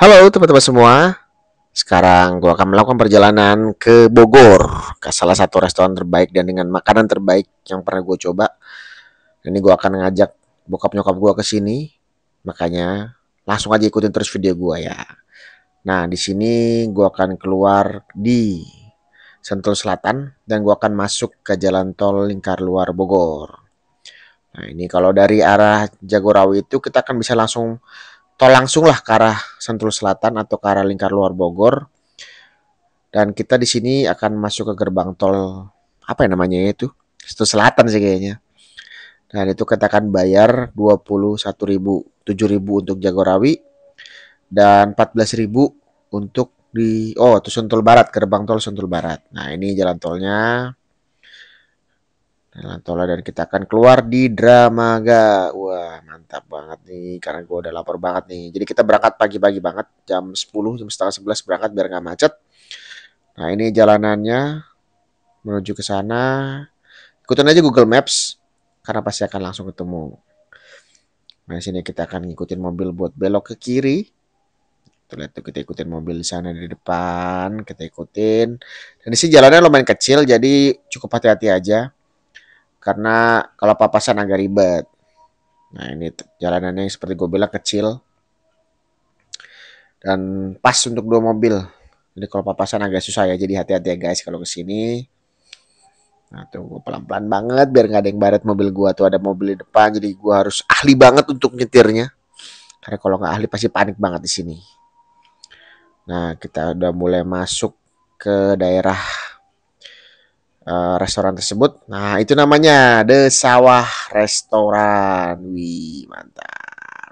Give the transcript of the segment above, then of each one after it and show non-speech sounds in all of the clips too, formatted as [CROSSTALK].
Halo teman-teman semua. Sekarang gue akan melakukan perjalanan ke Bogor, ke salah satu restoran terbaik dan dengan makanan terbaik yang pernah gue coba. Ini gue akan ngajak bokap nyokap gue ke sini. Makanya langsung aja ikutin terus video gue ya. Nah, di sini gue akan keluar di Sentul Selatan dan gue akan masuk ke jalan tol lingkar luar Bogor. Nah, ini kalau dari arah Jagorawi itu kita akan bisa langsung tol langsunglah ke arah Sentul Selatan atau ke arah lingkar luar Bogor. Dan kita di sini akan masuk ke gerbang tol apa yang namanya ya itu? Sentul Selatan sih kayaknya. Dan itu kita akan bayar 21.000, 7.000 untuk Jagorawi dan 14.000 untuk di oh itu Sentul Barat, gerbang tol Sentul Barat. Nah, ini jalan tolnya. Tola dan kita akan keluar di Dramaga. Wah, mantap banget nih karena gue udah lapar banget nih. Jadi kita berangkat pagi-pagi banget jam 10 jam setengah 11 berangkat biar nggak macet. Nah, ini jalanannya menuju ke sana. Ikutin aja Google Maps karena pasti akan langsung ketemu. Nah, sini kita akan ngikutin mobil buat belok ke kiri. Tuh, lihat tuh kita ikutin mobil di sana di depan, kita ikutin. Dan di sini jalannya lumayan kecil jadi cukup hati-hati aja karena kalau papasan agak ribet. Nah ini jalanannya yang seperti gue bilang kecil dan pas untuk dua mobil. Jadi kalau papasan agak susah ya, jadi hati-hati ya guys kalau kesini. Nah tuh gue pelan-pelan banget biar nggak ada yang baret mobil gue tuh ada mobil di depan jadi gue harus ahli banget untuk nyetirnya karena kalau nggak ahli pasti panik banget di sini. Nah kita udah mulai masuk ke daerah Eh, restoran tersebut. Nah, itu namanya The Sawah Restoran. Wih, mantap.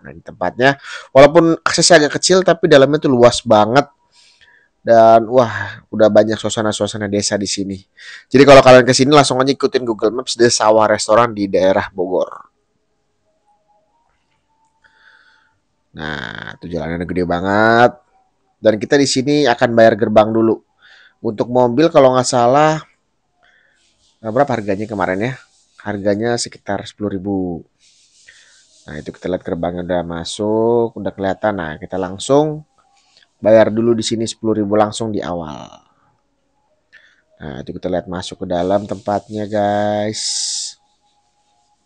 Nah, ini tempatnya walaupun aksesnya agak kecil tapi dalamnya tuh luas banget dan wah udah banyak suasana-suasana desa di sini. Jadi kalau kalian ke sini langsung aja ikutin Google Maps The Sawah Restoran di daerah Bogor. Nah, itu jalannya gede banget. Dan kita di sini akan bayar gerbang dulu. Untuk mobil kalau nggak salah Nah, berapa harganya kemarin ya? Harganya sekitar 10.000. Nah, itu kita lihat gerbangnya udah masuk, udah kelihatan. Nah, kita langsung bayar dulu di sini 10.000 langsung di awal. Nah, itu kita lihat masuk ke dalam tempatnya, guys.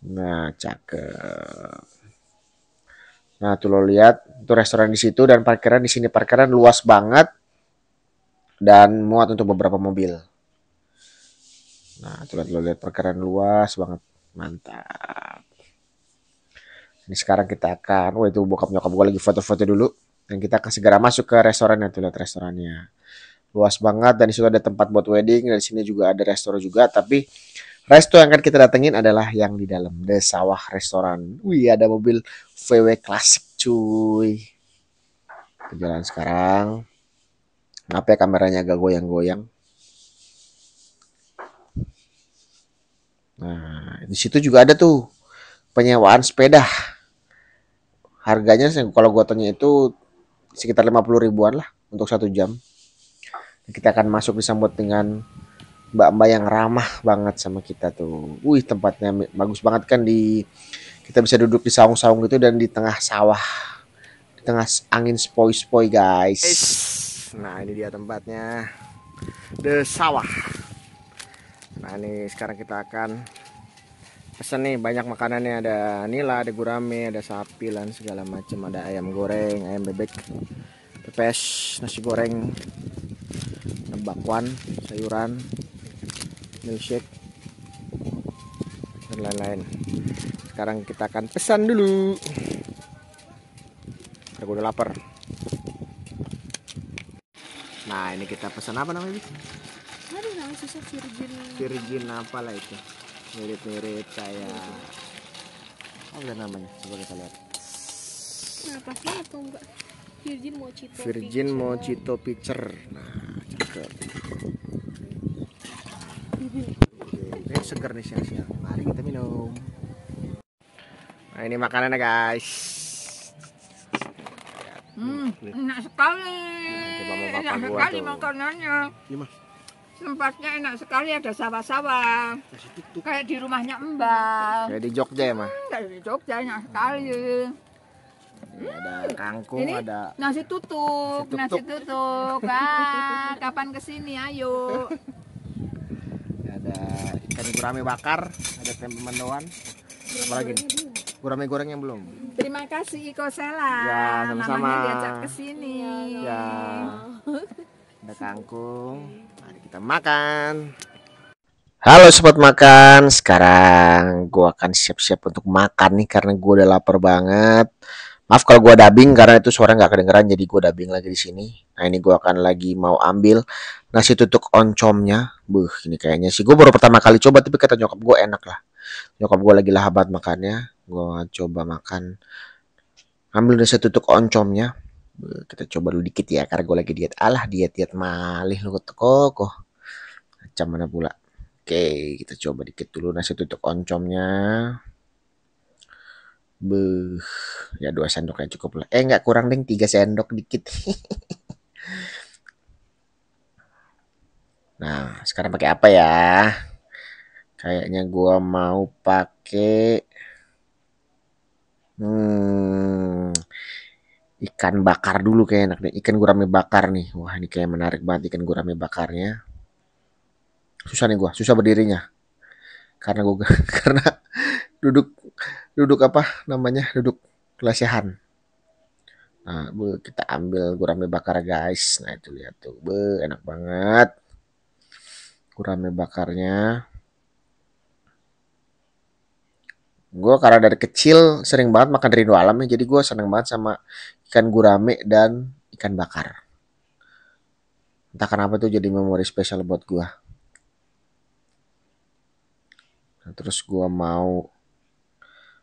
Nah, cakep. Nah, tuh lo lihat, itu restoran di situ dan parkiran di sini. Parkiran luas banget dan muat untuk beberapa mobil. Nah, terlihat lo lihat perkaraan luas banget. Mantap. Ini sekarang kita akan, wah itu bokap nyokap gue lagi foto-foto dulu. Dan kita akan segera masuk ke restoran tuh lihat restorannya. Luas banget dan disitu ada tempat buat wedding, di sini juga ada restoran juga, tapi resto yang akan kita datengin adalah yang di dalam, The Sawah Restoran. Wih, ada mobil VW klasik cuy. Kita jalan sekarang. Kenapa ya kameranya agak goyang-goyang? Nah, di situ juga ada tuh penyewaan sepeda. Harganya kalau gua tanya itu sekitar 50 ribuan lah untuk satu jam. Kita akan masuk disambut dengan mbak-mbak yang ramah banget sama kita tuh. Wih tempatnya bagus banget kan di kita bisa duduk di saung-saung gitu dan di tengah sawah, di tengah angin sepoi-sepoi guys. Nah ini dia tempatnya, the sawah nah ini sekarang kita akan pesan nih banyak makanannya ada nila ada gurame ada sapi dan segala macam ada ayam goreng ayam bebek pepes nasi goreng bakwan sayuran milkshake dan lain-lain sekarang kita akan pesan dulu karena udah lapar nah ini kita pesan apa namanya ada virgin virgin lah itu mirip-mirip kayak apa namanya coba kita lihat Apa sih atau enggak Virgin mochito. Virgin Picture. Mojito Picture nah cakep ini segar nih siang-siang mari kita minum nah ini makanannya guys hmm enak sekali nah, coba mau enak sekali makanannya ini mas tempatnya enak sekali ada sawah-sawah kayak di rumahnya Mbak kayak di Jogja ya mah hmm, kayak di Jogja enak hmm. sekali hmm. ada kangkung Ini ada nasi tutup nasi tutup, nasi tutup. [LAUGHS] ah, kapan kesini ayo ada ikan gurame bakar ada tempe mendoan apa lagi gurame goreng yang belum terima kasih Iko Sela ya sama-sama diajak kesini ya ada kangkung kita makan Halo sobat makan, sekarang gue akan siap-siap untuk makan nih karena gue udah lapar banget. Maaf kalau gue dubbing karena itu suara nggak kedengeran jadi gue dubbing lagi di sini. Nah ini gue akan lagi mau ambil nasi tutuk oncomnya. Buh ini kayaknya sih gue baru pertama kali coba tapi kata nyokap gue enak lah. Nyokap gue lagi lahabat makannya. Gue coba makan ambil nasi tutuk oncomnya kita coba dulu dikit ya karena gue lagi diet alah diet diet malih lu kok macam mana pula. Oke, kita coba dikit dulu nasi tutuk oncomnya. Beuh, ya dua sendok yang cukup lah. Eh nggak kurang deng tiga sendok dikit. [LAUGHS] nah, sekarang pakai apa ya? Kayaknya gua mau pakai hmm, ikan bakar dulu kayak enak deh. Ikan gurame bakar nih. Wah, ini kayak menarik banget ikan gurame bakarnya susah nih gua susah berdirinya karena gue [LAUGHS] karena duduk duduk apa namanya duduk kelesehan nah bu, kita ambil gurame bakar guys nah itu lihat tuh be enak banget gurame bakarnya gua karena dari kecil sering banget makan dari alam ya jadi gua seneng banget sama ikan gurame dan ikan bakar entah kenapa tuh jadi memori spesial buat gua Nah, terus gue mau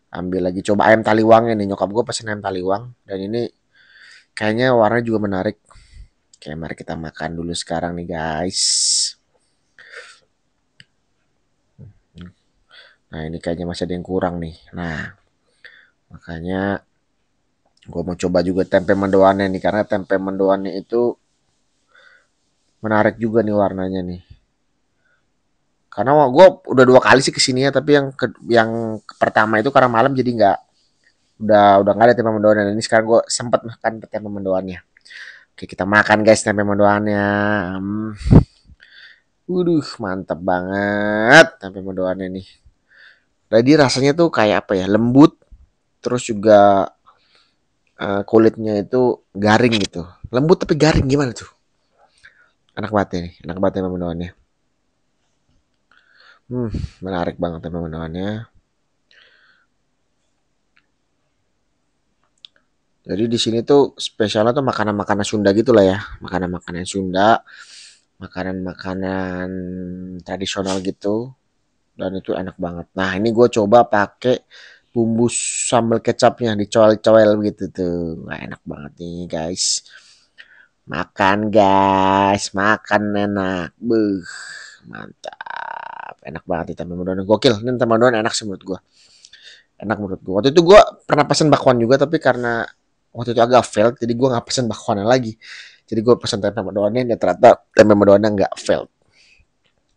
ambil lagi coba ayam taliwang ini nyokap gue pesen ayam taliwang dan ini kayaknya warna juga menarik. Oke, mari kita makan dulu sekarang nih guys. Nah ini kayaknya masih ada yang kurang nih. Nah makanya gue mau coba juga tempe mendoannya nih karena tempe mendoannya itu menarik juga nih warnanya nih karena gue udah dua kali sih kesini ya tapi yang ke, yang pertama itu karena malam jadi nggak udah udah nggak ada tempe mendoan dan ini sekarang gue sempet makan tempe mendoannya oke kita makan guys tempe mendoannya hmm. Waduh, mantap banget tempe mendoannya nih. Jadi rasanya tuh kayak apa ya? Lembut, terus juga uh, kulitnya itu garing gitu. Lembut tapi garing gimana tuh? Enak banget anak nih, enak banget tempe mendoannya. Hmm, menarik banget teman-temannya. Jadi di sini tuh spesialnya tuh makanan-makanan Sunda gitu lah ya, makanan-makanan Sunda, makanan-makanan tradisional gitu, dan itu enak banget. Nah ini gue coba pakai bumbu sambal kecapnya dicoel-coel gitu tuh, Wah, enak banget nih guys. Makan guys, makan enak, beuh, mantap enak banget nih tempe mendoan gokil ini tempe mendoan enak sih menurut gue enak menurut gue waktu itu gue pernah pesen bakwan juga tapi karena waktu itu agak fail jadi gue nggak pesen bakwannya lagi jadi gue pesen tempe mendoannya dan ternyata tempe mendoannya nggak fail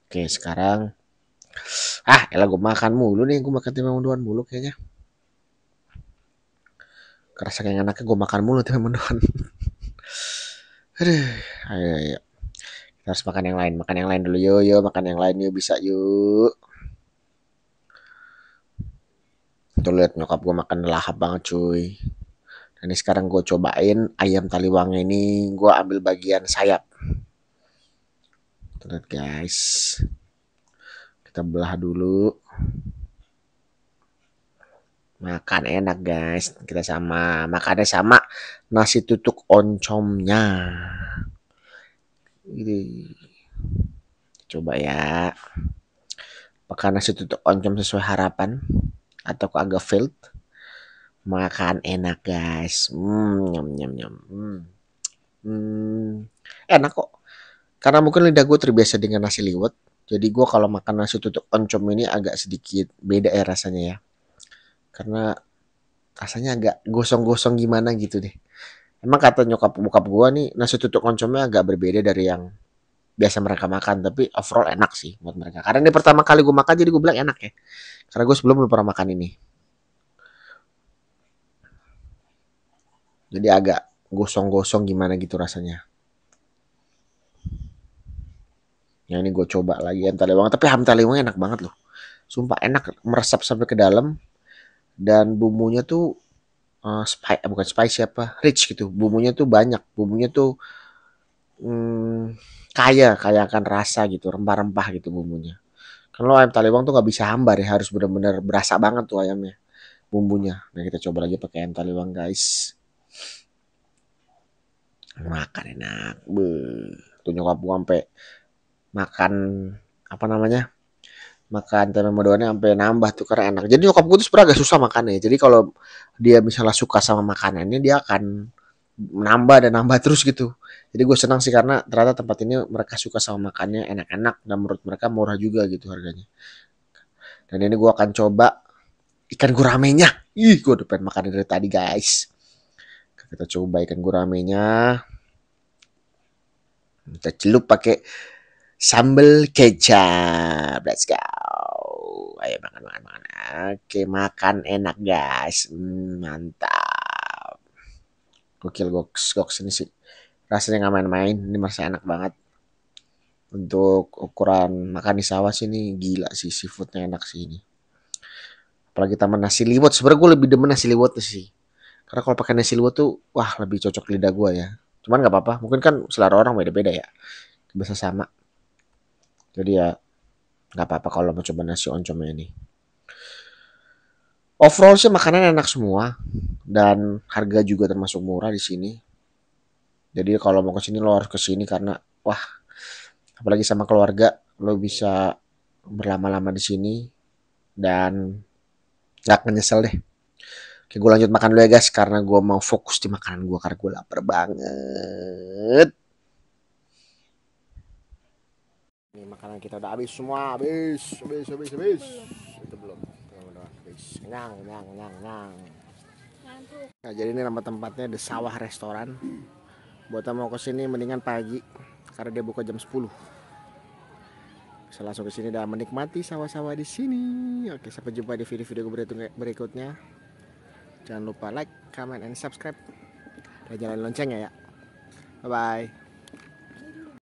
oke sekarang ah elah gue makan mulu nih gue makan tempe mendoan mulu kayaknya kerasa kayak enaknya gue makan mulu tempe mendoan [LAUGHS] aduh ayo, ayo harus makan yang lain makan yang lain dulu yuk yuk makan yang lain yuk bisa yuk tuh lihat nyokap gue makan lahap banget cuy dan ini sekarang gue cobain ayam taliwang ini gue ambil bagian sayap tuh guys kita belah dulu makan enak guys kita sama makannya sama nasi tutuk oncomnya ini. Coba ya. Apakah nasi tutup oncom sesuai harapan? Atau kok agak filled? Makan enak guys. Hmm, nyam nyam nyam. Hmm. hmm. Enak kok. Karena mungkin lidah gue terbiasa dengan nasi liwet. Jadi gue kalau makan nasi tutup oncom ini agak sedikit beda ya rasanya ya. Karena rasanya agak gosong-gosong gimana gitu deh emang kata nyokap bokap gue nih nasi tutuk oncomnya agak berbeda dari yang biasa mereka makan tapi overall enak sih buat mereka karena ini pertama kali gue makan jadi gue bilang enak ya karena gue sebelum belum pernah makan ini jadi agak gosong-gosong gimana gitu rasanya yang nah, ini gue coba lagi ham talewang tapi ham talewang enak banget loh sumpah enak meresap sampai ke dalam dan bumbunya tuh eee, eh, spi bukan spicy apa, rich gitu, bumbunya tuh banyak, bumbunya tuh, hmm, kaya kaya akan rasa gitu, rempah-rempah gitu bumbunya. Kalau ayam taliwang tuh nggak bisa hambar ya, harus bener-bener berasa banget tuh ayamnya, bumbunya. Nah, kita coba lagi pakai ayam taliwang, guys. Makan enak, tuh nyokap gua sampai makan, apa namanya makan tempe mendoannya sampai nambah tuh karena enak. Jadi nyokap gue tuh sebenernya agak susah makannya. Jadi kalau dia misalnya suka sama makanannya dia akan menambah dan nambah terus gitu. Jadi gue senang sih karena ternyata tempat ini mereka suka sama makannya enak-enak dan menurut mereka murah juga gitu harganya. Dan ini gue akan coba ikan guramenya. Ih, gue udah pengen makan dari tadi guys. Kita coba ikan guramenya. Kita celup pakai sambal kecap. Let's go ayo ya, makan makan makan oke makan enak guys hmm, mantap gokil goks goks ini sih rasanya nggak main-main ini masih enak banget untuk ukuran makan di sawah sini gila sih seafoodnya enak sih ini apalagi tambah nasi liwet sebenarnya gue lebih demen nasi liwet sih karena kalau pakai nasi liwet tuh wah lebih cocok lidah gue ya cuman nggak apa-apa mungkin kan selera orang beda-beda ya bisa sama jadi ya nggak apa-apa kalau mau coba nasi oncom ini overall sih makanan enak semua dan harga juga termasuk murah di sini jadi kalau mau ke sini lo harus ke sini karena wah apalagi sama keluarga lo bisa berlama-lama di sini dan gak menyesal nyesel deh. Oke gue lanjut makan dulu ya guys karena gue mau fokus di makanan gue karena gue lapar banget. Ini makanan kita udah habis semua, habis, habis, habis, habis. Belum. Itu belum. Belum udah habis. nang nang nang nang. Nah, jadi ini nama tempatnya The Sawah Restoran. Buat yang mau ke sini mendingan pagi karena dia buka jam 10. Bisa langsung ke sini dan menikmati sawah-sawah di sini. Oke, sampai jumpa di video-video berikutnya. Jangan lupa like, comment, and subscribe. Dan nyalain loncengnya ya. Bye-bye.